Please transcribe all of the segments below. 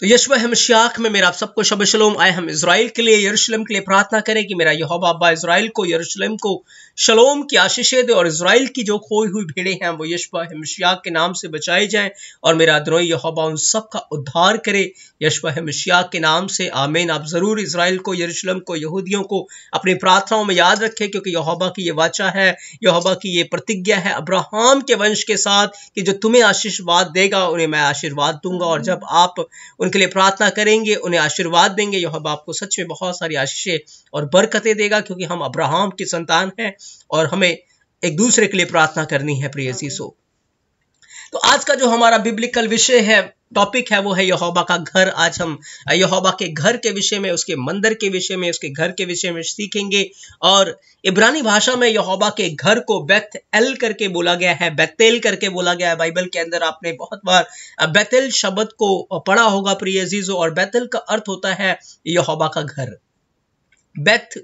तो यशवा हम में मेरा आप सबको शब आए हम इसराइल के लिए यरूशलेम के लिए प्रार्थना करें कि मेरा यह बाबा इसराइल को यरूशलेम को शलोम की आशीषें दे और इसराइल की जो खोई हुई भेड़े हैं वो यशवा हमशियाक के नाम से बचाई जाएं और मेरा अदनोई यहोबा उन सब का उद्धार करे यशवा हमशियाक के नाम से आमीन आप ज़रूर इसराइल को यरूशलम को यहूदियों को अपनी प्रार्थनाओं में याद रखें क्योंकि यहोबा की ये वाचा है यहोबा की ये प्रतिज्ञा है अब्राहम के वंश के साथ कि जो तुम्हें आशीर्वाद देगा उन्हें मैं आशीर्वाद दूंगा और जब आप उनके लिए प्रार्थना करेंगे उन्हें आशीर्वाद देंगे यह आपको सच में बहुत सारी आशीषें और बरकतें देगा क्योंकि हम अब्राहम की संतान हैं और हमें एक दूसरे के लिए प्रार्थना करनी है प्रिय सो तो आज का जो हमारा बिब्लिकल विषय है टॉपिक है वो है यहोबा का घर आज हम यहोबा के घर के विषय में उसके मंदिर के विषय में उसके घर के विषय में सीखेंगे और इब्रानी भाषा में यहोबा के घर को बैथ एल करके बोला गया है बैतेल करके बोला गया है बाइबल के अंदर आपने बहुत बार बैतेल शब्द को पढ़ा होगा प्रिय अजीजो और बैतल का अर्थ होता है यहोबा का घर बैथ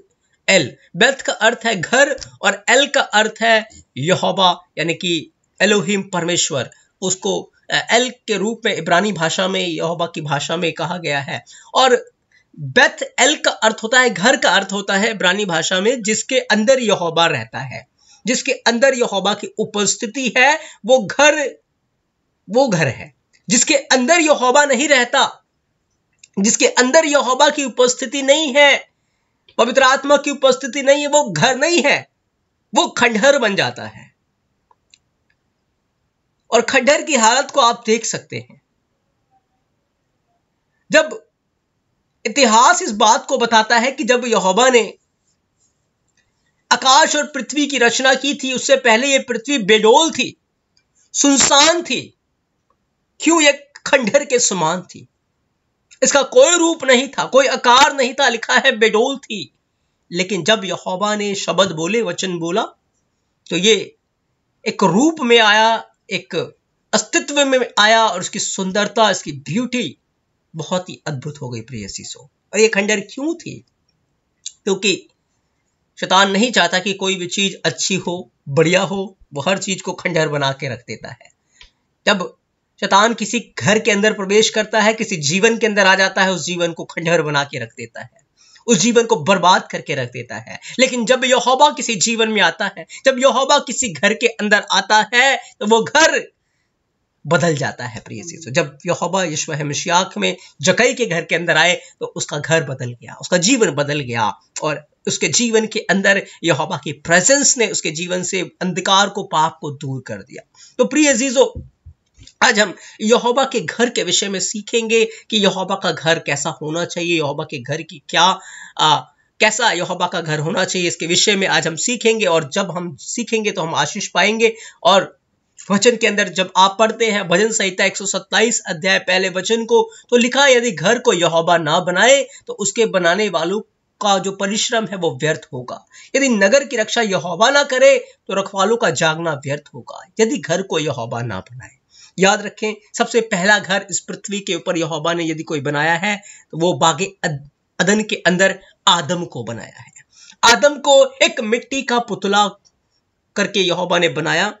एल बैथ का अर्थ है घर और एल का अर्थ है यहोबा यानी कि एलोहिम परमेश्वर उसको एल के रूप में इब्रानी भाषा में यहोवा की भाषा में कहा गया है और बेथ एल का अर्थ होता है घर का अर्थ होता है इब्रानी भाषा में जिसके अंदर यहोवा रहता है जिसके अंदर यहोवा की उपस्थिति है वो घर वो घर है जिसके अंदर यहोवा नहीं रहता जिसके अंदर यहोवा की उपस्थिति नहीं है पवित्र आत्मा की उपस्थिति नहीं है वो घर नहीं है वो खंडहर बन जाता है और खड्डर की हालत को आप देख सकते हैं जब इतिहास इस बात को बताता है कि जब यहोबा ने आकाश और पृथ्वी की रचना की थी उससे पहले यह पृथ्वी बेडोल थी सुनसान थी क्यों यह खंडर के समान थी इसका कोई रूप नहीं था कोई आकार नहीं था लिखा है बेडोल थी लेकिन जब यहोबा ने शब्द बोले वचन बोला तो ये एक रूप में आया एक अस्तित्व में आया और उसकी सुंदरता इसकी ब्यूटी बहुत ही अद्भुत हो गई प्रिय सो और ये खंडर क्यों थी क्योंकि शैतान नहीं चाहता कि कोई भी चीज अच्छी हो बढ़िया हो वो हर चीज को खंडहर बना के रख देता है जब शैतान किसी घर के अंदर प्रवेश करता है किसी जीवन के अंदर आ जाता है उस जीवन को खंडहर बना के रख देता है उस जीवन को बर्बाद करके रख देता है लेकिन जब यहोबा किसी जीवन में आता है जब यहोबा किसी घर के अंदर आता है तो वो घर बदल जाता है प्रिय चीजों जब यहोबा यशवा मशियाक में जकई के घर के अंदर आए तो उसका घर बदल गया उसका जीवन बदल गया और उसके जीवन के अंदर यहोबा की प्रेजेंस ने उसके जीवन से अंधकार को पाप को दूर कर दिया तो प्रिय जीजो आज हम यहोबा के घर के विषय में सीखेंगे कि यहोबा का घर कैसा होना चाहिए यहोबा के घर की क्या आ, कैसा यहोबा का घर होना चाहिए इसके विषय में आज हम सीखेंगे और जब हम सीखेंगे तो हम आशीष पाएंगे और वचन के अंदर जब आप पढ़ते हैं भजन संहिता 127 अध्याय पहले वचन को तो लिखा यदि घर को यहोबा ना बनाए तो उसके बनाने वालों का जो परिश्रम है वो व्यर्थ होगा यदि नगर की रक्षा यहोबा ना करे तो रखवालों का जागना व्यर्थ होगा यदि घर को यहोबा ना बनाए याद रखें सबसे पहला घर इस पृथ्वी के ऊपर यहोबा ने यदि कोई बनाया है तो वो बागे अदन के अंदर आदम को बनाया है आदम को एक मिट्टी का पुतला करके यहोबा ने बनाया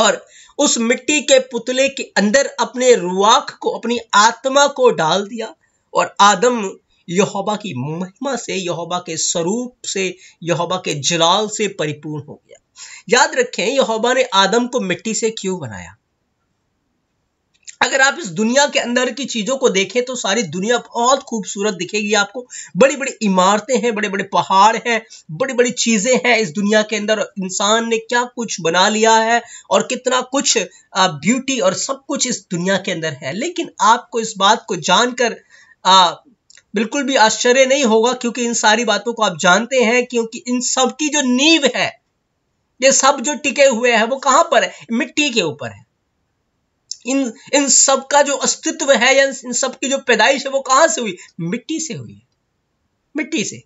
और उस मिट्टी के पुतले के अंदर अपने रुआख को अपनी आत्मा को डाल दिया और आदम यहोबा की महिमा से यहोबा के स्वरूप से यहोबा के जलाल से परिपूर्ण हो गया याद रखें यहोबा ने आदम को मिट्टी से क्यों बनाया अगर आप इस दुनिया के अंदर की चीज़ों को देखें तो सारी दुनिया बहुत खूबसूरत दिखेगी आपको बड़ी बड़ी इमारतें हैं बड़े बड़े पहाड़ हैं बड़ी बड़ी चीज़ें हैं इस दुनिया के अंदर इंसान ने क्या कुछ बना लिया है और कितना कुछ ब्यूटी और सब कुछ इस दुनिया के अंदर है लेकिन आपको इस बात को जानकर बिल्कुल भी आश्चर्य नहीं होगा क्योंकि इन सारी बातों को आप जानते हैं क्योंकि इन सबकी जो नींव है ये सब जो टिके हुए हैं वो कहां पर है मिट्टी के ऊपर है इन इन सब का जो अस्तित्व है या इन सब की जो पैदाइश है वो कहां से हुई मिट्टी से हुई है मिट्टी से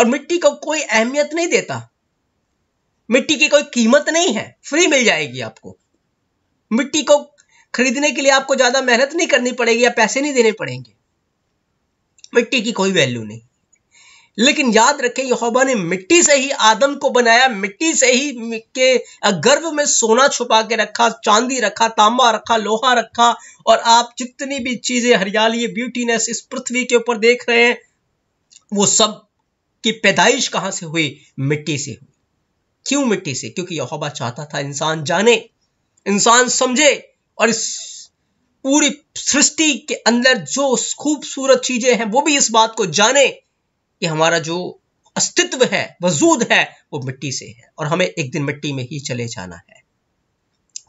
और मिट्टी को कोई अहमियत नहीं देता मिट्टी की कोई कीमत नहीं है फ्री मिल जाएगी आपको मिट्टी को खरीदने के लिए आपको ज्यादा मेहनत नहीं करनी पड़ेगी या पैसे नहीं देने पड़ेंगे मिट्टी की कोई वैल्यू नहीं लेकिन याद रखें यहोबा ने मिट्टी से ही आदम को बनाया मिट्टी से ही के गर्भ में सोना छुपा के रखा चांदी रखा तांबा रखा लोहा रखा और आप जितनी भी चीजें हरियाली ब्यूटीनेस इस पृथ्वी के ऊपर देख रहे हैं वो सब की पैदाइश कहां से हुई मिट्टी से हुई क्यों मिट्टी से क्योंकि यहोबा चाहता था इंसान जाने इंसान समझे और इस पूरी सृष्टि के अंदर जो खूबसूरत चीजें हैं वो भी इस बात को जाने कि हमारा जो अस्तित्व है वजूद है वो मिट्टी से है और हमें एक दिन मिट्टी में ही चले जाना है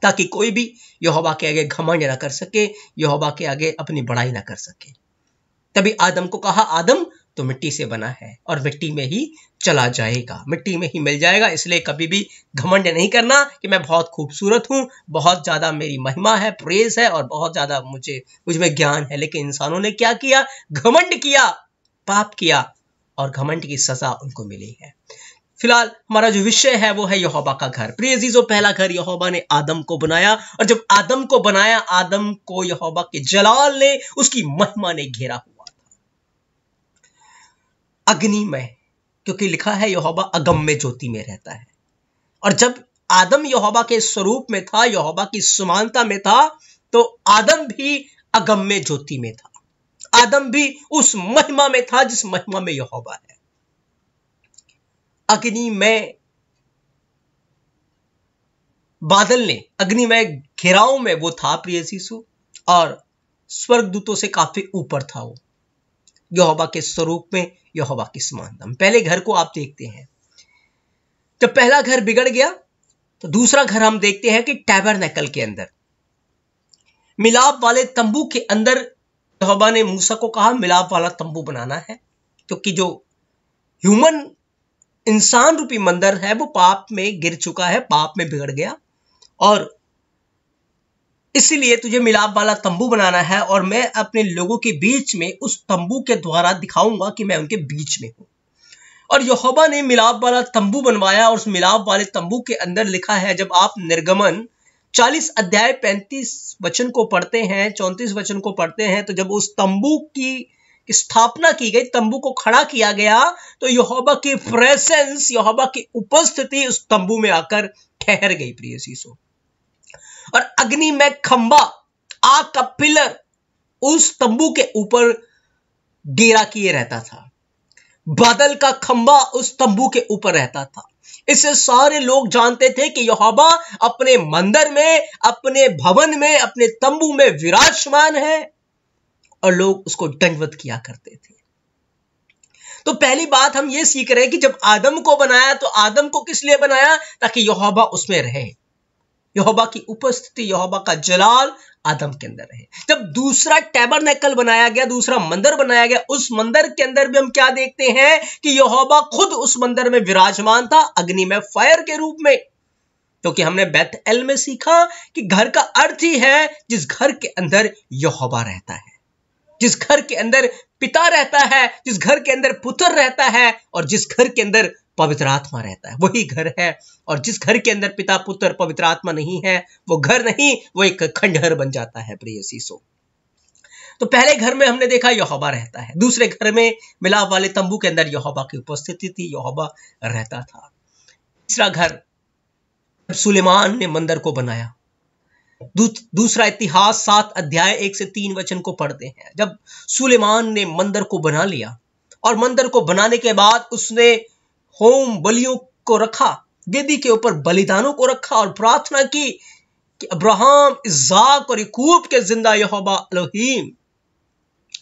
ताकि कोई भी यहोवा के आगे घमंड ना कर सके यहोवा के आगे अपनी बड़ाई ना कर सके तभी आदम को कहा आदम तो मिट्टी से बना है और मिट्टी में ही चला जाएगा मिट्टी में ही मिल जाएगा इसलिए कभी भी घमंड नहीं करना कि मैं बहुत खूबसूरत हूँ बहुत ज़्यादा मेरी महिमा है प्रेज है और बहुत ज़्यादा मुझे मुझ में ज्ञान है लेकिन इंसानों ने क्या किया घमंड किया पाप किया और घमंड की सजा उनको मिली है फिलहाल हमारा जो विषय है वो है यहोबा का घर प्रिय जीजो पहला घर यहोबा ने आदम को बनाया और जब आदम को बनाया आदम को यहोबा के जलाल ने उसकी महिमा ने घेरा हुआ था अग्निमय क्योंकि लिखा है यहोबा अगम्य ज्योति में रहता है और जब आदम यहोबा के स्वरूप में था यहोबा की समानता में था तो आदम भी अगम्य ज्योति में था आदम भी उस महिमा में था जिस महिमा में यहोवा है अग्नि में बादल ने अग्नि में घेराव में वो था प्रिय शिशु और स्वर्गदूतों से काफी ऊपर था वो यहोबा के स्वरूप में यहोबा के समान पहले घर को आप देखते हैं जब पहला घर बिगड़ गया तो दूसरा घर हम देखते हैं कि टैबर के अंदर मिलाप वाले तंबू के अंदर हबा ने मूसा को कहा मिलाप वाला तंबू बनाना है क्योंकि तो जो ह्यूमन इंसान रूपी मंदिर है वो पाप में गिर चुका है पाप में बिगड़ गया और इसीलिए तुझे मिलाप वाला तंबू बनाना है और मैं अपने लोगों के बीच में उस तंबू के द्वारा दिखाऊंगा कि मैं उनके बीच में हूं और यहोबा ने मिलाप वाला तंबू बनवाया और उस मिलाप वाले तंबू के अंदर लिखा है जब आप निर्गमन चालीस अध्याय पैंतीस वचन को पढ़ते हैं चौंतीस वचन को पढ़ते हैं तो जब उस तंबू की स्थापना की गई तंबू को खड़ा किया गया तो यहोबा की प्रेजेंस यहोबा की उपस्थिति उस तंबू में आकर ठहर गई प्रिय शीशो और अग्नि में खंबा आग का पिलर उस तंबू के ऊपर डेरा किए रहता था बादल का खंबा उस तंबू के ऊपर रहता था इसे सारे लोग जानते थे कि यहोवा अपने मंदिर में अपने भवन में अपने तंबू में विराजमान है और लोग उसको दंडवत किया करते थे तो पहली बात हम ये सीख रहे हैं कि जब आदम को बनाया तो आदम को किस लिए बनाया ताकि यहोबा उसमें रहे यहोबा की उपस्थिति यहाबा का जलाल आदम के अंदर रहे जब दूसरा टैबर बनाया गया दूसरा मंदिर बनाया गया उस मंदिर के अंदर भी हम क्या देखते हैं कि यहोबा खुद उस मंदिर में विराजमान था अग्नि में फायर के रूप में क्योंकि तो हमने बैत एल में सीखा कि घर का अर्थ ही है जिस घर के अंदर यहोबा रहता है जिस घर के अंदर पिता रहता है जिस घर के अंदर पुत्र रहता है और जिस घर के अंदर पवित्र आत्मा रहता है वही घर है और जिस घर के अंदर पिता पुत्र पवित्र आत्मा नहीं है वो घर नहीं वो एक खंडहर बन जाता है प्रिय सीसो तो पहले घर में हमने देखा यहोबा रहता है दूसरे घर में मिलाप वाले तंबू के अंदर यहोबा की उपस्थिति थी यहोबा रहता था तीसरा घर सुलेमान ने मंदिर को बनाया दू, दूसरा इतिहास सात अध्याय एक से तीन वचन को पढ़ते हैं जब सुलेमान ने मंदिर को बना लिया और मंदिर को बनाने के बाद उसने होम बलियों को रखा वेदी के ऊपर बलिदानों को रखा और प्रार्थना की कि अब्राहम इजाक और यकूब के जिंदा यहोबा अलोहीम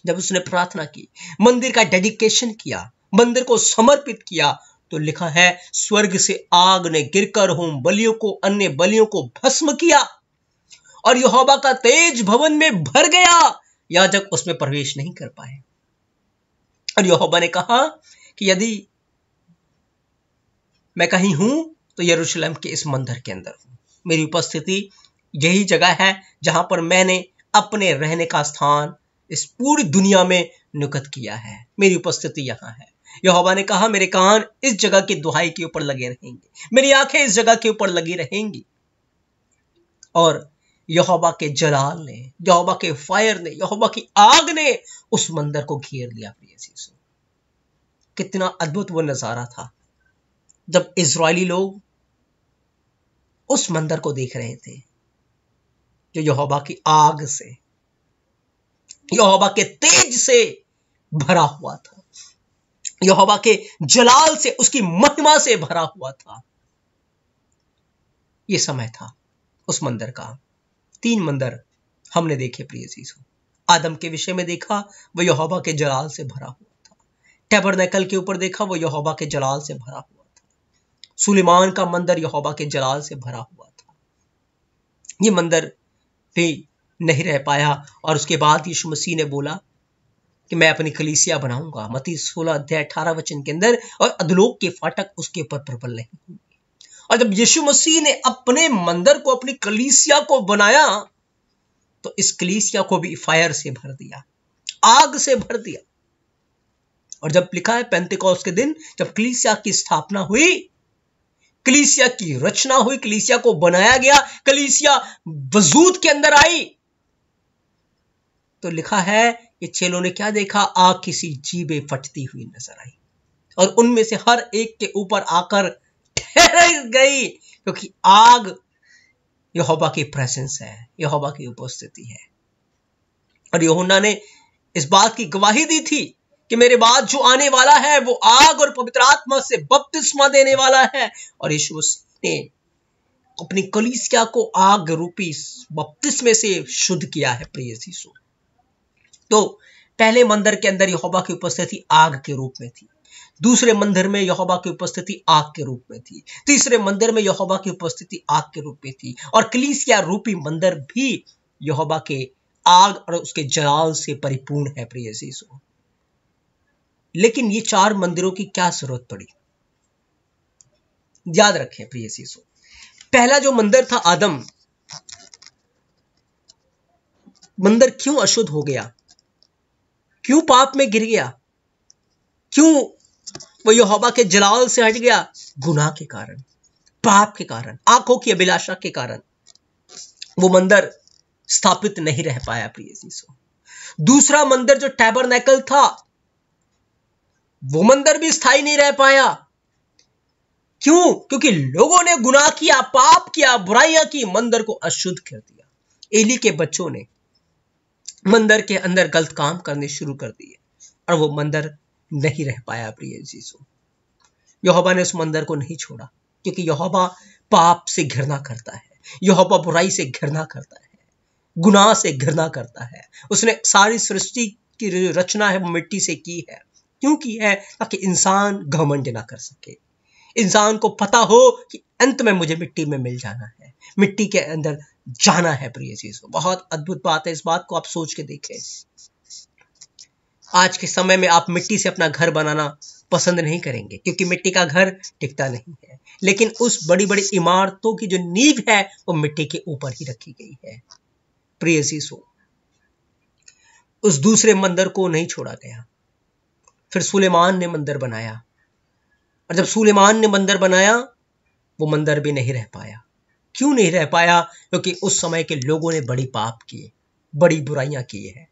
जब उसने प्रार्थना की मंदिर का डेडिकेशन किया मंदिर को समर्पित किया तो लिखा है स्वर्ग से आग ने गिरकर होम बलियों को अन्य बलियों को भस्म किया और यहोबा का तेज भवन में भर गया याजक उसमें प्रवेश नहीं कर पाए और यहोबा ने कहा कि यदि मैं कहीं हूं तो यरूशलेम के इस मंदिर के अंदर हूं मेरी उपस्थिति यही जगह है जहां पर मैंने अपने रहने का स्थान इस पूरी दुनिया में नुकत किया है मेरी उपस्थिति यहां है यहोवा ने कहा मेरे कान इस जगह की दुहाई के ऊपर लगे रहेंगे मेरी आंखें इस जगह के ऊपर लगी रहेंगी और यहोवा के जलाल ने यहोवा के फायर ने यहोवा की आग ने उस मंदिर को घेर लिया प्रिय कितना अद्भुत वो नजारा था जब इसराइली लोग उस मंदिर को देख रहे थे जो यहोबा की आग से यहोबा के तेज से भरा हुआ था यहोबा के जलाल से उसकी महिमा से भरा हुआ था ये समय था उस मंदिर का तीन मंदिर हमने देखे प्रिय चीजों आदम के विषय में देखा वो यहोबा के जलाल से भरा हुआ था टेबर के ऊपर देखा वो यहोबा के जलाल से भरा हुआ सुलेमान का मंदिर यहोबा के जलाल से भरा हुआ था ये मंदिर भी नहीं रह पाया और उसके बाद यीशु मसीह ने बोला कि मैं अपनी कलीसिया बनाऊंगा मती सोलह अध्याय अठारह वचन के अंदर और अधलोक के फाटक उसके ऊपर प्रबल नहीं होंगे और जब यीशु मसीह ने अपने मंदिर को अपनी कलीसिया को बनाया तो इस कलीसिया को भी फायर से भर दिया आग से भर दिया और जब लिखा है पेंतिकॉस के दिन जब कलीसिया की स्थापना हुई कलीसिया की रचना हुई कलीसिया को बनाया गया कलीसिया वजूद के अंदर आई तो लिखा है कि चेलों ने क्या देखा आग किसी जीबे फटती हुई नजर आई और उनमें से हर एक के ऊपर आकर ठहर गई क्योंकि आग यहोवा की प्रेजेंस है यहोवा की उपस्थिति है और यहोना ने इस बात की गवाही दी थी कि मेरे बाद जो आने वाला है वो आग और पवित्र आत्मा से बपतिस्मा देने वाला है और यीशु ने अपनी कलीसिया को आग रूपी बपतिस्मे से शुद्ध किया है प्रिय यीशु तो पहले मंदिर के अंदर यहोबा की उपस्थिति आग के रूप में थी दूसरे मंदिर में यहोबा की उपस्थिति आग के रूप में थी तीसरे मंदिर में यहोबा की उपस्थिति आग के रूप में थी और कलीसिया रूपी मंदिर भी यहोबा के आग और उसके जलाल से परिपूर्ण है प्रिय यीशु लेकिन ये चार मंदिरों की क्या जरूरत पड़ी याद रखें प्रिय शिशु पहला जो मंदिर था आदम मंदिर क्यों अशुद्ध हो गया क्यों पाप में गिर गया क्यों वो योबा के जलाल से हट गया गुनाह के कारण पाप के कारण आंखों की अभिलाषा के कारण वो मंदिर स्थापित नहीं रह पाया प्रिय शिशु दूसरा मंदिर जो टैबर था वो मंदिर भी स्थायी नहीं रह पाया क्यों क्योंकि लोगों ने गुनाह किया पाप किया बुराइयां की मंदिर को अशुद्ध कर दिया एली के बच्चों ने मंदिर के अंदर गलत काम करने शुरू कर दिए और वो मंदिर नहीं रह पाया प्रिय जीसो यहोबा ने उस मंदिर को नहीं छोड़ा क्योंकि यहोबा पाप से घृणा करता है यहोबा बुराई से घृणा करता है गुनाह से घृणा करता है उसने सारी सृष्टि की रचना है वो मिट्टी से की है क्यों की है ताकि इंसान घमंड ना कर सके इंसान को पता हो कि अंत में मुझे मिट्टी में मिल जाना है मिट्टी के अंदर जाना है प्रिय चीज बहुत अद्भुत बात है इस बात को आप सोच के देखें आज के समय में आप मिट्टी से अपना घर बनाना पसंद नहीं करेंगे क्योंकि मिट्टी का घर टिकता नहीं है लेकिन उस बड़ी बड़ी इमारतों की जो नींव है वो मिट्टी के ऊपर ही रखी गई है प्रिय जीसो उस दूसरे मंदिर को नहीं छोड़ा गया फिर सुलेमान ने मंदिर बनाया और जब सुलेमान ने मंदिर बनाया वो मंदिर भी नहीं रह पाया क्यों नहीं रह पाया क्योंकि उस समय के लोगों ने बड़ी पाप किए बड़ी बुराइयां की हैं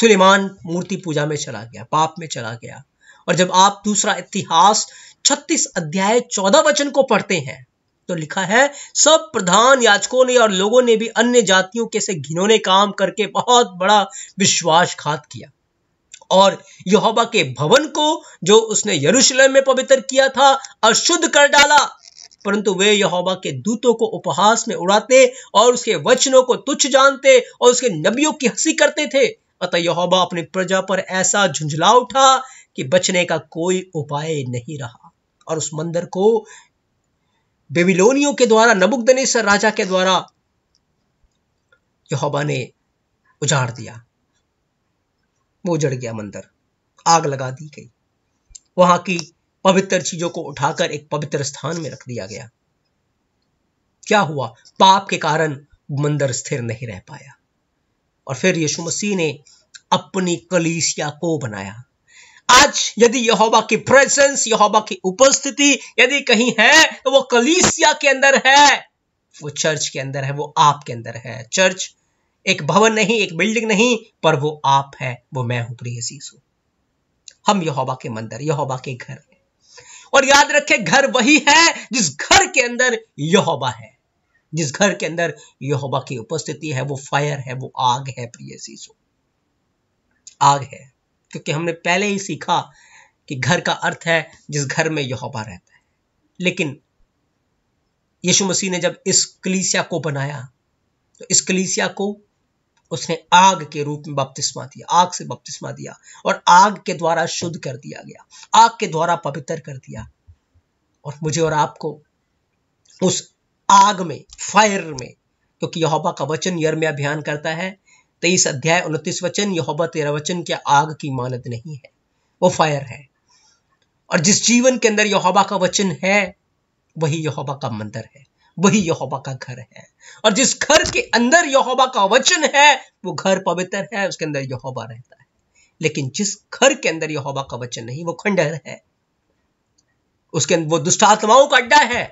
सुलेमान मूर्ति पूजा में चला गया पाप में चला गया और जब आप दूसरा इतिहास 36 अध्याय 14 वचन को पढ़ते हैं तो लिखा है सब प्रधान याचकों ने और लोगों ने भी अन्य जातियों के से घिनौने काम करके बहुत बड़ा विश्वासघात किया और यहोवा के भवन को जो उसने यरूशलेम में पवित्र किया था अशुद्ध कर डाला परंतु वे यहोवा के दूतों को उपहास में उड़ाते और उसके वचनों को तुच्छ जानते और उसके नबियों की हंसी करते थे अतः यहोवा अपनी प्रजा पर ऐसा झुंझला उठा कि बचने का कोई उपाय नहीं रहा और उस मंदिर को बेबीलोनियों के द्वारा नबुकदनेसर राजा के द्वारा यहोवा ने उजाड़ दिया वो जड़ गया मंदिर आग लगा दी गई वहां की पवित्र चीजों को उठाकर एक पवित्र स्थान में रख दिया गया क्या हुआ पाप के कारण मंदिर स्थिर नहीं रह पाया और फिर यीशु मसीह ने अपनी कलीसिया को बनाया आज यदि यहोवा की प्रेजेंस यहोवा की उपस्थिति यदि कहीं है तो वो कलीसिया के अंदर है वो चर्च के अंदर है वो आपके अंदर है चर्च एक भवन नहीं एक बिल्डिंग नहीं पर वो आप है वो मैं हूं प्रिय शीशु हम यहोबा के मंदिर यहोबा के घर में और याद रखें घर वही है जिस घर के अंदर यहोबा है जिस घर के अंदर यहोबा की उपस्थिति है वो फायर है वो आग है प्रिय शीशु आग है क्योंकि हमने पहले ही सीखा कि घर का अर्थ है जिस घर में यहोबा रहता है लेकिन यीशु मसीह ने जब इस कलीसिया को बनाया तो इस कलीसिया को उसने आग के रूप में बपतिस्मा दिया आग से बपतिस्मा दिया और आग के द्वारा शुद्ध कर दिया गया आग के द्वारा पवित्र कर दिया और मुझे और आपको उस आग में फायर में क्योंकि तो यहोबा का वचन में अभियान करता है तेईस अध्याय उनतीस वचन यहोबा तेरा वचन क्या आग की मानद नहीं है वो फायर है और जिस जीवन के अंदर यहोबा का वचन है वही यहोबा का मंदिर है वही यहोबा का घर है और जिस घर के अंदर यहोबा का वचन है वो घर पवित्र है उसके अंदर यहोबा रहता है लेकिन जिस घर के अंदर यहोबा का वचन नहीं वो खंडहर है उसके अंदर वो दुष्ट आत्माओं का अड्डा है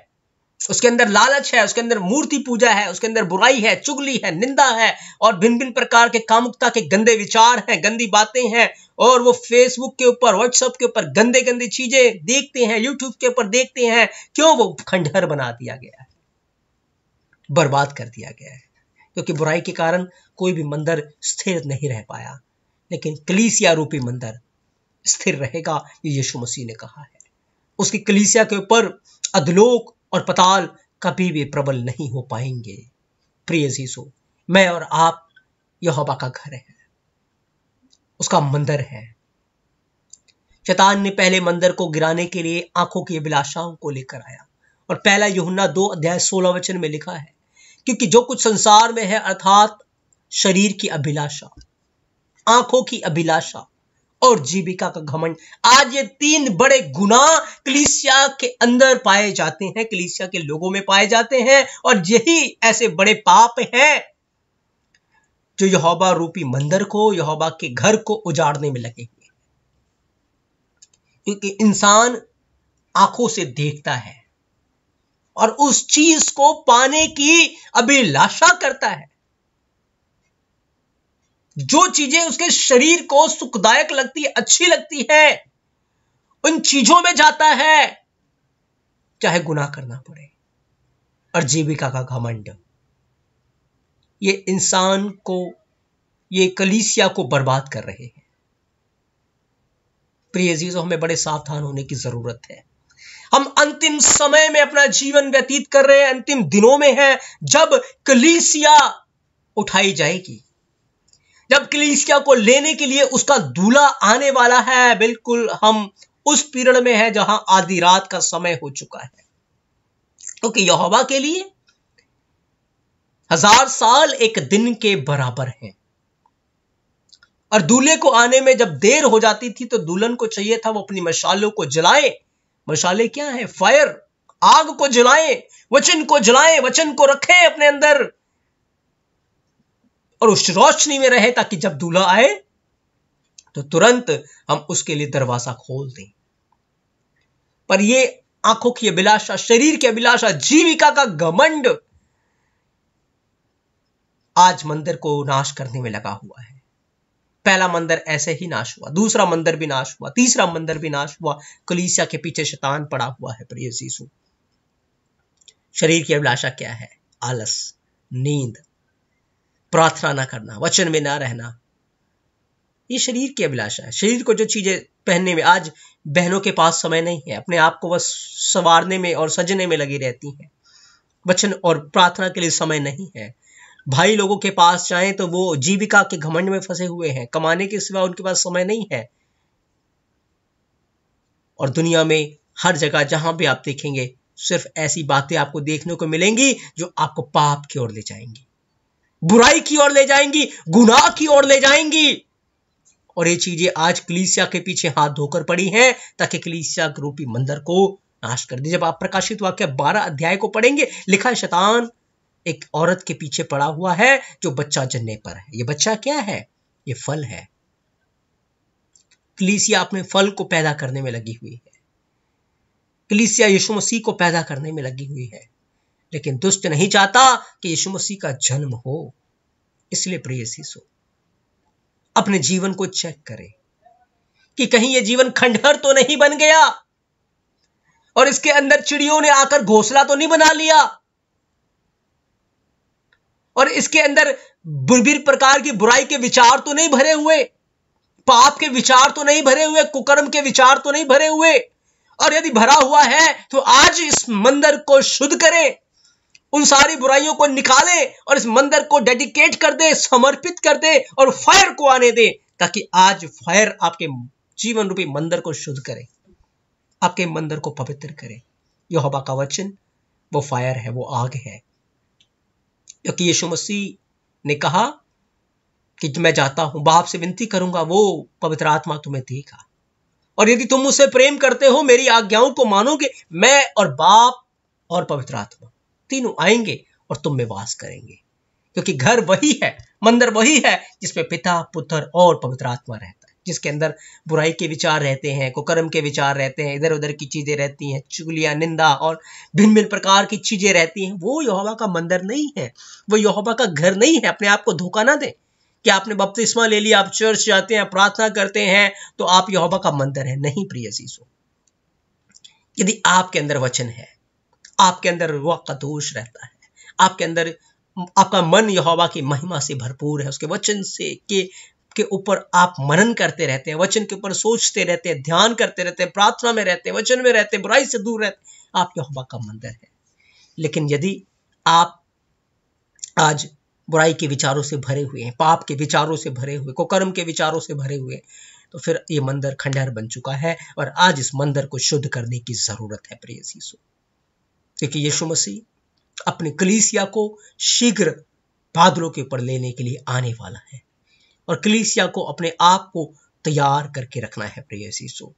उसके अंदर लालच है उसके अंदर मूर्ति पूजा है उसके अंदर बुराई है चुगली है निंदा है और भिन्न भिन्न प्रकार के कामुकता के गंदे विचार हैं गंदी बातें हैं और वो फेसबुक के ऊपर व्हाट्सएप के ऊपर गंदे गंदे चीजें देखते हैं यूट्यूब के ऊपर देखते हैं क्यों वो खंडहर बना दिया गया है बर्बाद कर दिया गया है क्योंकि बुराई के कारण कोई भी मंदिर स्थिर नहीं रह पाया लेकिन कलीसिया रूपी मंदिर स्थिर रहेगा ये यीशु मसीह ने कहा है उसकी कलीसिया के ऊपर अधलोक और पताल कभी भी प्रबल नहीं हो पाएंगे प्रिय जीसो मैं और आप यहोवा का घर है उसका मंदिर है चतान ने पहले मंदिर को गिराने के लिए आंखों की अभिलाषाओं को लेकर आया और पहला युहन्ना दो अध्याय सोलह वचन में लिखा है क्योंकि जो कुछ संसार में है अर्थात शरीर की अभिलाषा आंखों की अभिलाषा और जीविका का घमंड आज ये तीन बड़े गुना कलिसिया के अंदर पाए जाते हैं कलिसिया के लोगों में पाए जाते हैं और यही ऐसे बड़े पाप हैं जो यहोबा रूपी मंदिर को यहोबा के घर को उजाड़ने में लगे हुए क्योंकि इंसान आंखों से देखता है और उस चीज को पाने की अभिलाषा करता है जो चीजें उसके शरीर को सुखदायक लगती है अच्छी लगती है उन चीजों में जाता है चाहे गुना करना पड़े और जीविका का घमंड ये इंसान को ये कलीसिया को बर्बाद कर रहे हैं प्रिय जीजो हमें बड़े सावधान होने की जरूरत है हम अंतिम समय में अपना जीवन व्यतीत कर रहे हैं अंतिम दिनों में हैं जब कलीसिया उठाई जाएगी जब कलीसिया को लेने के लिए उसका दूल्हा आने वाला है बिल्कुल हम उस पीरियड में है जहां आधी रात का समय हो चुका है क्योंकि तो यहोवा के लिए हजार साल एक दिन के बराबर है और दूल्हे को आने में जब देर हो जाती थी तो दुल्हन को चाहिए था वो अपनी मशालों को जलाए मशाले क्या है फायर आग को जलाएं वचन को जलाएं वचन को रखें अपने अंदर और उस रोशनी में रहे ताकि जब दूल्हा आए तो तुरंत हम उसके लिए दरवाजा खोल दें पर ये आंखों की अभिलाषा शरीर की अभिलाषा जीविका का घमंड आज मंदिर को नाश करने में लगा हुआ है पहला मंदिर ऐसे ही नाश हुआ दूसरा मंदिर भी नाश हुआ तीसरा मंदिर भी नाश हुआ कलीसिया के पीछे शैतान पड़ा हुआ है प्रिय शिशु शरीर की अभिलाषा क्या है आलस नींद प्रार्थना ना करना वचन में ना रहना ये शरीर की अभिलाषा है शरीर को जो चीजें पहनने में आज बहनों के पास समय नहीं है अपने आप को बस संवारने में और सजने में लगी रहती हैं वचन और प्रार्थना के लिए समय नहीं है भाई लोगों के पास जाएं तो वो जीविका के घमंड में फंसे हुए हैं कमाने के सिवा उनके पास समय नहीं है और दुनिया में हर जगह जहां भी आप देखेंगे सिर्फ ऐसी बातें आपको देखने को मिलेंगी जो आपको पाप की ओर ले जाएंगी बुराई की ओर ले जाएंगी गुनाह की ओर ले जाएंगी और ये चीजें आज कलीसिया के पीछे हाथ धोकर पड़ी हैं ताकि कलीसिया रूपी मंदिर को नाश कर दे जब आप प्रकाशित वाक्य बारह अध्याय को पढ़ेंगे लिखा शतान एक औरत के पीछे पड़ा हुआ है जो बच्चा जन्ने पर है ये बच्चा क्या है ये फल है कलीसिया अपने फल को पैदा करने में लगी हुई है कलीसिया यीशु मसीह को पैदा करने में लगी हुई है लेकिन दुष्ट नहीं चाहता कि यीशु मसीह का जन्म हो इसलिए प्रिय सो अपने जीवन को चेक करें कि कहीं यह जीवन खंडहर तो नहीं बन गया और इसके अंदर चिड़ियों ने आकर घोसला तो नहीं बना लिया और इसके अंदर विभिन्न प्रकार की बुराई के विचार तो नहीं भरे हुए पाप के विचार तो नहीं भरे हुए कुकर्म के विचार तो नहीं भरे हुए और यदि भरा हुआ है तो आज इस मंदिर को शुद्ध करें उन सारी बुराइयों को निकालें और इस मंदिर को डेडिकेट कर दे समर्पित कर दे और फायर को आने दे ताकि आज फायर आपके जीवन रूपी मंदिर को शुद्ध करे आपके मंदिर को पवित्र करे यहोवा का वचन वो फायर है वो आग है क्योंकि यीशु मसीह ने कहा कि मैं जाता हूं बाप से विनती करूंगा वो पवित्र आत्मा तुम्हें देगा और यदि तुम मुझसे प्रेम करते हो मेरी आज्ञाओं को मानोगे मैं और बाप और पवित्र आत्मा तीनों आएंगे और तुम में वास करेंगे क्योंकि घर वही है मंदिर वही है जिसमें पिता पुत्र और पवित्र आत्मा रहते जिसके अंदर बुराई के विचार रहते हैं कुकर्म के विचार रहते हैं इधर उधर की चीज़ें रहती हैं चुगलिया निंदा और भिन्न भिन्न प्रकार की चीज़ें रहती हैं वो यहोवा का मंदिर नहीं है वो यहोवा का घर नहीं है अपने आप को धोखा ना दें कि आपने बपतिस्मा ले लिया आप चर्च जाते हैं प्रार्थना करते हैं तो आप यहोवा का मंदिर है नहीं प्रिय सीसो यदि आपके अंदर वचन है आपके अंदर रुआ का दोष रहता है आपके अंदर आपका मन यहोवा की महिमा से भरपूर है उसके वचन से के के ऊपर आप मनन करते रहते हैं वचन के ऊपर सोचते रहते हैं ध्यान करते रहते हैं प्रार्थना में रहते हैं वचन में रहते हैं बुराई से दूर रहते आप यहोवा का मंदिर है लेकिन यदि आप आज बुराई के विचारों से भरे हुए हैं पाप के विचारों से भरे हुए कुकर्म के विचारों से भरे हुए तो फिर ये मंदिर खंडहर बन चुका है और आज इस मंदिर को शुद्ध करने की जरूरत है प्रिय शीशु क्योंकि यीशु मसीह अपने कलीसिया को शीघ्र बादलों के ऊपर लेने के लिए आने वाला है और कलीसिया को अपने आप को तैयार करके रखना है प्रिय शिशु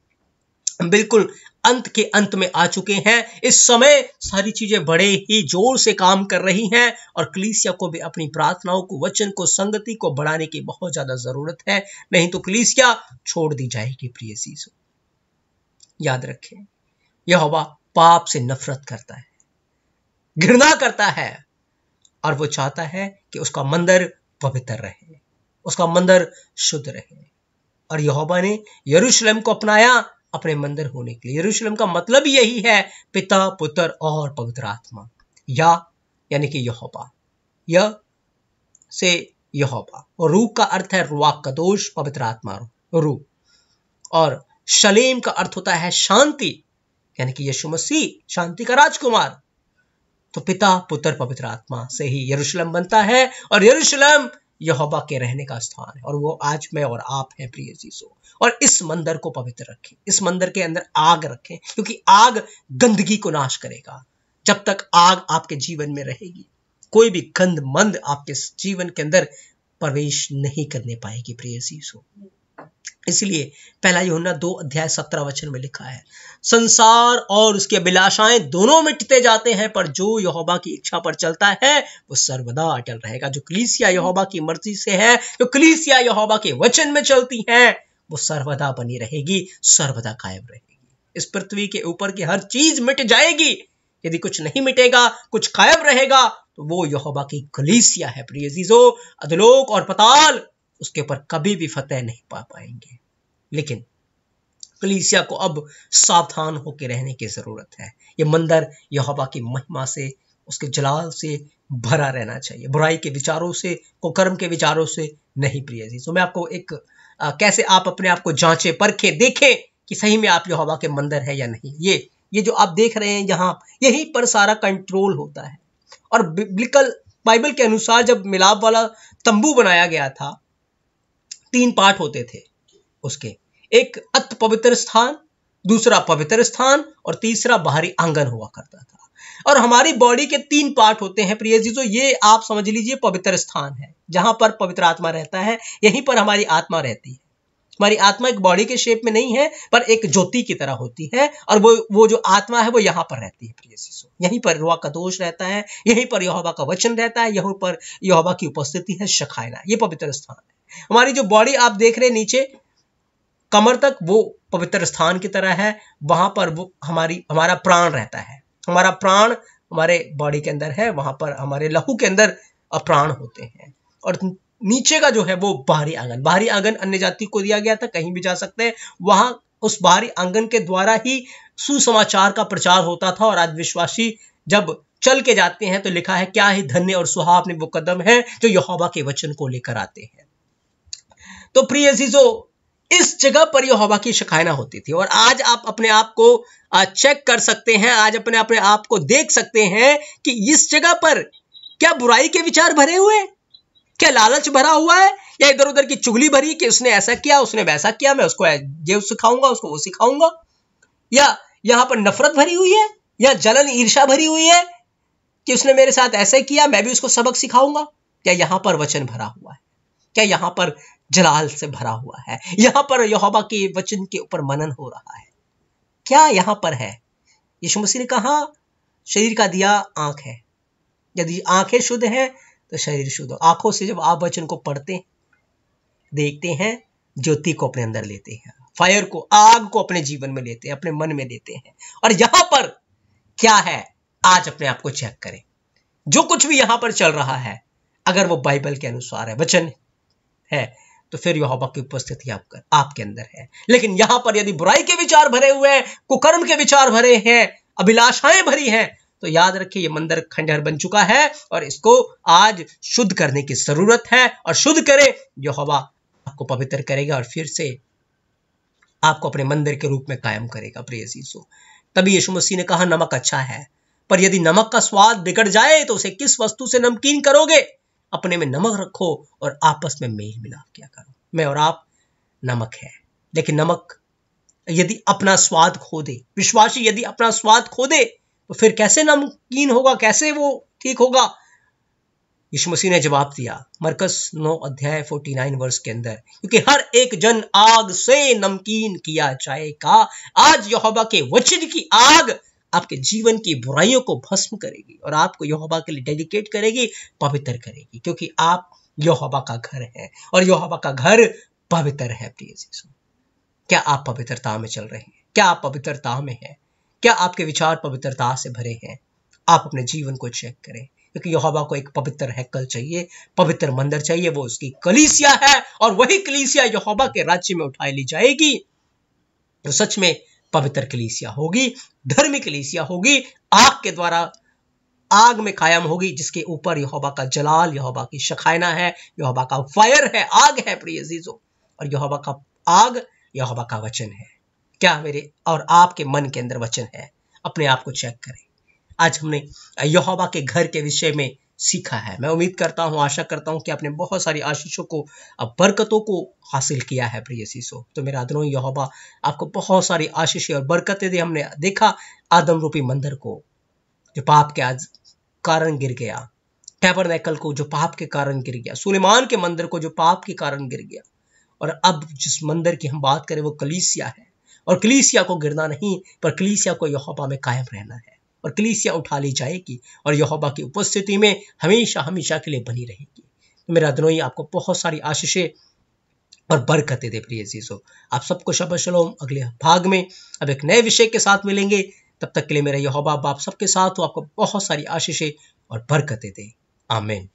बिल्कुल अंत के अंत में आ चुके हैं इस समय सारी चीजें बड़े ही जोर से काम कर रही हैं और कलीसिया को भी अपनी प्रार्थनाओं को वचन को संगति को बढ़ाने की बहुत ज्यादा जरूरत है नहीं तो कलीसिया छोड़ दी जाएगी प्रिय शिशु याद रखें यह हवा पाप से नफरत करता है घृणा करता है और वो चाहता है कि उसका मंदिर पवित्र रहे उसका मंदिर शुद्ध रहे और यहोबा ने यरूशलेम को अपनाया अपने मंदिर होने के लिए यरूशलेम का मतलब यही है पिता पुत्र और पवित्र आत्मा या यानी कि यहोबा या से यहोबा और रू का अर्थ है रुआ कदोष पवित्र आत्मा रू और शलेम का अर्थ होता है शांति यानी कि यीशु मसीह शांति का राजकुमार तो पिता पुत्र पवित्र आत्मा से ही यरूशलेम बनता है और यरूशलेम यहोबा के रहने का स्थान है और वो आज मैं और आप हैं प्रिय जीसो और इस मंदिर को पवित्र रखें इस मंदिर के अंदर आग रखें क्योंकि आग गंदगी को नाश करेगा जब तक आग आपके जीवन में रहेगी कोई भी गंद मंद आपके जीवन के अंदर प्रवेश नहीं करने पाएगी प्रिय जीसो इसलिए पहला यूहन्ना दो अध्याय सत्रह वचन में लिखा है संसार और उसकी अभिलाषाएं दोनों मिटते जाते हैं पर जो यहोबा की इच्छा पर चलता है वो सर्वदा अटल रहेगा जो कलीसिया यहोबा की मर्जी से है जो कलीसिया यहोबा के वचन में चलती है वो सर्वदा बनी रहेगी सर्वदा कायम रहेगी इस पृथ्वी के ऊपर की हर चीज मिट जाएगी यदि कुछ नहीं मिटेगा कुछ कायम रहेगा तो वो यहोबा की कलीसिया है प्रियजीजो अधलोक और पताल उसके ऊपर कभी भी फतेह नहीं पा पाएंगे लेकिन कलीसिया को अब सावधान होकर रहने की ज़रूरत है ये मंदिर यहोवा की महिमा से उसके जलाल से भरा रहना चाहिए बुराई के विचारों से कुकर्म के विचारों से नहीं प्रिय जी तो मैं आपको एक आ, कैसे आप अपने आप को जांचे परखे देखें कि सही में आप यहोवा के मंदिर है या नहीं ये ये जो आप देख रहे हैं यहाँ यहीं पर सारा कंट्रोल होता है और बिब्लिकल बाइबल के अनुसार जब मिलाप वाला तंबू बनाया गया था तीन पार्ट होते थे उसके एक अत पवित्र स्थान दूसरा पवित्र स्थान और तीसरा बाहरी आंगन हुआ करता था और हमारी बॉडी के तीन पार्ट होते हैं प्रिय जी तो ये आप समझ लीजिए पवित्र स्थान है जहां पर पवित्र आत्मा रहता है यहीं पर हमारी आत्मा रहती है हमारी आत्मा एक बॉडी के शेप में नहीं है पर एक ज्योति की तरह होती है और वो वो जो आत्मा है वो यहाँ पर रहती है प्रिय शिशु यहीं पर युवा का दोष रहता है यहीं पर यहाबा का वचन रहता है यहीं पर योबा की उपस्थिति है शखायना ये पवित्र स्थान है हमारी जो बॉडी आप देख रहे नीचे कमर तक वो पवित्र स्थान की तरह है वहां पर वो हमारी हमारा प्राण रहता है हमारा प्राण हमारे बॉडी के अंदर है वहां पर हमारे लहू के अंदर अप्राण होते हैं और नीचे का जो है वो बाहरी आंगन बाहरी आंगन अन्य जाति को दिया गया था कहीं भी जा सकते हैं वहां उस बाहरी आंगन के द्वारा ही सुसमाचार का प्रचार होता था और आज विश्वासी जब चल के जाते हैं तो लिखा है क्या ही धन्य और अपने वो कदम है जो यहोवा के वचन को लेकर आते हैं तो प्रिय जीजो इस जगह पर यह हवा की शिकायना होती थी और आज आप अपने आप को चेक कर सकते हैं आज अपने अपने आप को देख सकते हैं कि इस जगह पर क्या बुराई के विचार भरे हुए क्या लालच भरा हुआ है या इधर उधर की चुगली भरी कि उसने ऐसा किया उसने वैसा किया मैं उसको ये सिखाऊंगा उसको वो सिखाऊंगा या यहां पर नफरत भरी हुई है या जलन ईर्षा भरी हुई है कि उसने मेरे साथ ऐसे किया मैं भी उसको सबक सिखाऊंगा क्या यहां पर वचन भरा हुआ है क्या यहां पर जलाल से भरा हुआ है यहां पर यहोवा के वचन के ऊपर मनन हो रहा है क्या यहां पर है यीशु मसीह ने कहा शरीर का दिया आंख है यदि आंखें शुद्ध हैं तो शरीर शुद्ध हो आंखों से जब आप वचन को पढ़ते देखते हैं ज्योति को अपने अंदर लेते हैं फायर को आग को अपने जीवन में लेते हैं अपने मन में लेते हैं और यहां पर क्या है आज अपने आप को चेक करें जो कुछ भी यहां पर चल रहा है अगर वो बाइबल के अनुसार है वचन है तो फिर यहोवा की उपस्थिति आपका आपके अंदर है लेकिन यहां पर यदि बुराई के विचार भरे हुए हैं कुकर्म के विचार भरे हैं अभिलाषाएं भरी हैं तो याद रखिए ये मंदिर खंडहर बन चुका है और इसको आज शुद्ध करने की जरूरत है और शुद्ध करे हवा आपको पवित्र करेगा और फिर से आपको अपने मंदिर के रूप में कायम करेगा प्रिय शीशु तभी यीशु मसीह ने कहा नमक अच्छा है पर यदि नमक का स्वाद बिगड़ जाए तो उसे किस वस्तु से नमकीन करोगे अपने में नमक रखो और आपस में मेल मिलाप किया करो मैं और आप नमक है लेकिन नमक यदि अपना स्वाद खो दे विश्वासी यदि अपना स्वाद खो दे तो फिर कैसे नमकीन होगा कैसे वो ठीक होगा यीशु मसीह ने जवाब दिया मरकस नौ अध्याय 49 वर्ष के अंदर क्योंकि हर एक जन आग से नमकीन किया जाएगा आज यहोवा के वचन की आग आपके जीवन की बुराइयों को भस्म करेगी और आपको योहबा के लिए डेडिकेट करेगी पवित्र करेगी क्योंकि आप योहबा का घर है और योहबा का घर पवित्र है प्रिय जीसु क्या आप पवित्रता में चल रहे हैं क्या आप पवित्रता में हैं क्या आपके विचार पवित्रता से भरे हैं आप अपने जीवन को चेक करें क्योंकि योहबा को एक पवित्र हैकल चाहिए पवित्र मंदिर चाहिए वो उसकी कलीसिया है और वही कलीसिया योहबा के राज्य में उठाई ली जाएगी जो तो सच में पवित्र कलीसिया होगी धर्मी कलीसिया होगी आग के द्वारा आग में कायम होगी जिसके ऊपर यहोबा का जलाल यहोबा की शखाइना है यहोबा का फायर है आग है प्रिय अजीजों और यहोबा का आग यहोबा का वचन है क्या मेरे और आपके मन के अंदर वचन है अपने आप को चेक करें आज हमने यहोबा के घर के विषय में सीखा है मैं उम्मीद करता हूँ आशा करता हूँ कि आपने बहुत सारी आशीषों को बरकतों को हासिल किया है प्रिय शीशो तो मेरा आदनो यहोबा आपको बहुत सारी आशीषें और बरकतें दी हमने देखा आदम रूपी मंदिर को जो पाप के आज कारण गिर गया नैकल को जो पाप के कारण गिर गया सुलेमान के मंदिर को जो पाप के कारण गिर गया और अब जिस मंदिर की हम बात करें वो कलीसिया है और कलीसिया को गिरना नहीं पर कलीसिया को यहोबा में कायम रहना है और कलीसिया उठा ली जाएगी और यहोबा की उपस्थिति में हमेशा हमेशा के लिए बनी रहेगी तो मेरा ही आपको बहुत सारी आशीषें और बरकतें दे प्रिय जीसो आप सबको शब शलोम अगले भाग में अब एक नए विषय के साथ मिलेंगे तब तक के लिए मेरा यहोबा बाप सबके साथ हो आपको बहुत सारी आशीषें और बरकतें दे आमेन